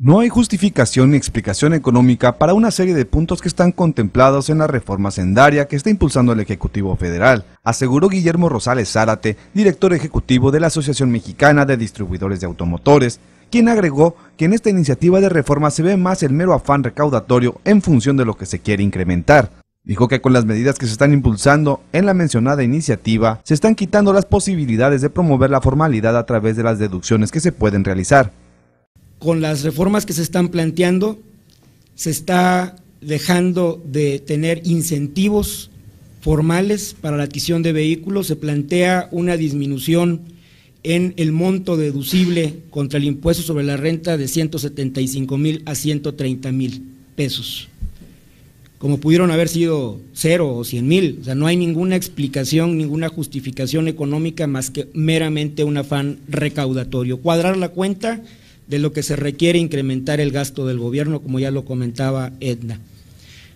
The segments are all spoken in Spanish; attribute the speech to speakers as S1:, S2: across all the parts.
S1: No hay justificación ni explicación económica para una serie de puntos que están contemplados en la reforma sendaria que está impulsando el Ejecutivo Federal, aseguró Guillermo Rosales Zárate, director ejecutivo de la Asociación Mexicana de Distribuidores de Automotores, quien agregó que en esta iniciativa de reforma se ve más el mero afán recaudatorio en función de lo que se quiere incrementar. Dijo que con las medidas que se están impulsando en la mencionada iniciativa, se están quitando las posibilidades de promover la formalidad a través de las deducciones que se pueden realizar
S2: con las reformas que se están planteando, se está dejando de tener incentivos formales para la adquisición de vehículos, se plantea una disminución en el monto deducible contra el impuesto sobre la renta de 175 mil a 130 mil pesos, como pudieron haber sido cero o 100 mil. O sea, no hay ninguna explicación, ninguna justificación económica más que meramente un afán recaudatorio. Cuadrar la cuenta de lo que se requiere incrementar el gasto del gobierno, como ya lo comentaba Edna.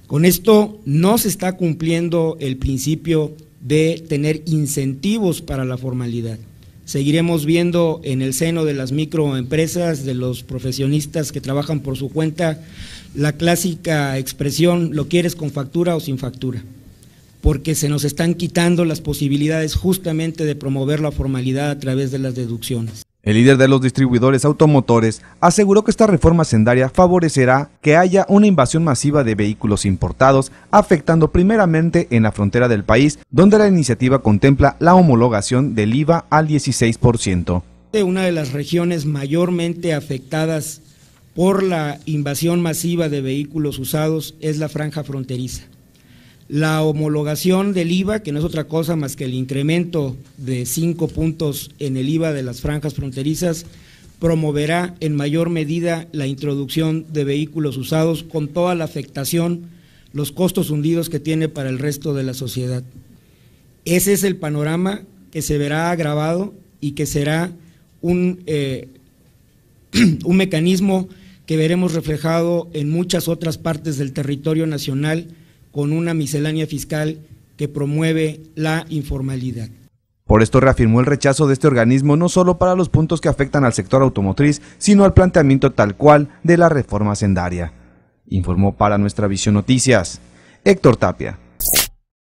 S2: Con esto no se está cumpliendo el principio de tener incentivos para la formalidad. Seguiremos viendo en el seno de las microempresas, de los profesionistas que trabajan por su cuenta, la clásica expresión, lo quieres con factura o sin factura, porque se nos están quitando las posibilidades justamente de promover la formalidad a través de las deducciones.
S1: El líder de los distribuidores automotores aseguró que esta reforma sendaria favorecerá que haya una invasión masiva de vehículos importados, afectando primeramente en la frontera del país, donde la iniciativa contempla la homologación del IVA al 16%.
S2: Una de las regiones mayormente afectadas por la invasión masiva de vehículos usados es la franja fronteriza la homologación del IVA, que no es otra cosa más que el incremento de cinco puntos en el IVA de las franjas fronterizas, promoverá en mayor medida la introducción de vehículos usados con toda la afectación, los costos hundidos que tiene para el resto de la sociedad. Ese es el panorama que se verá agravado y que será un, eh, un mecanismo que veremos reflejado en muchas otras partes del territorio nacional con una miscelánea fiscal que promueve la informalidad.
S1: Por esto reafirmó el rechazo de este organismo no solo para los puntos que afectan al sector automotriz, sino al planteamiento tal cual de la reforma sendaria. Informó para nuestra visión noticias Héctor Tapia.